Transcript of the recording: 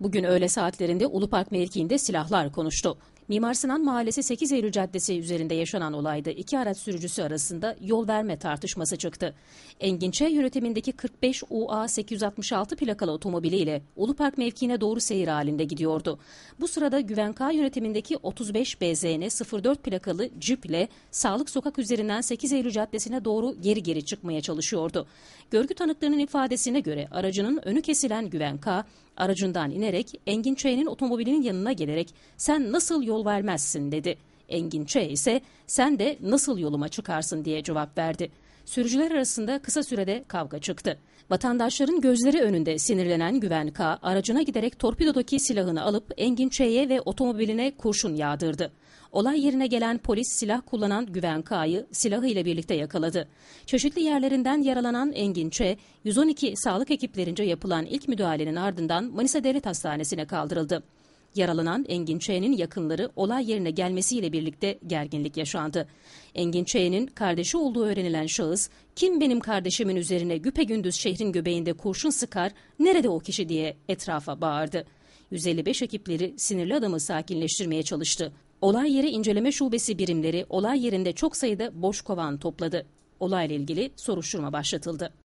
Bugün öğle saatlerinde Ulupark mevkiinde silahlar konuştu. Mimar Sinan Mahallesi 8 Eylül Caddesi üzerinde yaşanan olayda iki araç sürücüsü arasında yol verme tartışması çıktı. Engin Ç yönetimindeki 45 UA 866 plakalı otomobiliyle Ulupark Park mevkiine doğru seyir halinde gidiyordu. Bu sırada Güven K yönetimindeki 35 BZN 04 plakalı Cüp ile Sağlık Sokak üzerinden 8 Eylül Caddesi'ne doğru geri geri çıkmaya çalışıyordu. Görgü tanıklarının ifadesine göre aracının önü kesilen Güven K aracından inerek Engin Ç'nin otomobilinin yanına gelerek sen nasıl yol yol vermezsin dedi. Engin Ç ise sen de nasıl yoluma çıkarsın diye cevap verdi. Sürücüler arasında kısa sürede kavga çıktı. Vatandaşların gözleri önünde sinirlenen Güven K aracına giderek torpidodaki silahını alıp Engin Ç'ye ve otomobiline kurşun yağdırdı. Olay yerine gelen polis silah kullanan Güven K'yı silahıyla birlikte yakaladı. Çeşitli yerlerinden yaralanan Engin Ç, 112 sağlık ekiplerince yapılan ilk müdahalenin ardından Manisa Devlet Hastanesi'ne kaldırıldı yaralanan Engin Ç'nin yakınları olay yerine gelmesiyle birlikte gerginlik yaşandı. Engin Ç'nin kardeşi olduğu öğrenilen şahıs, kim benim kardeşimin üzerine güpegündüz şehrin göbeğinde kurşun sıkar, nerede o kişi diye etrafa bağırdı. 155 ekipleri sinirli adamı sakinleştirmeye çalıştı. Olay yeri inceleme şubesi birimleri olay yerinde çok sayıda boş kovan topladı. Olayla ilgili soruşturma başlatıldı.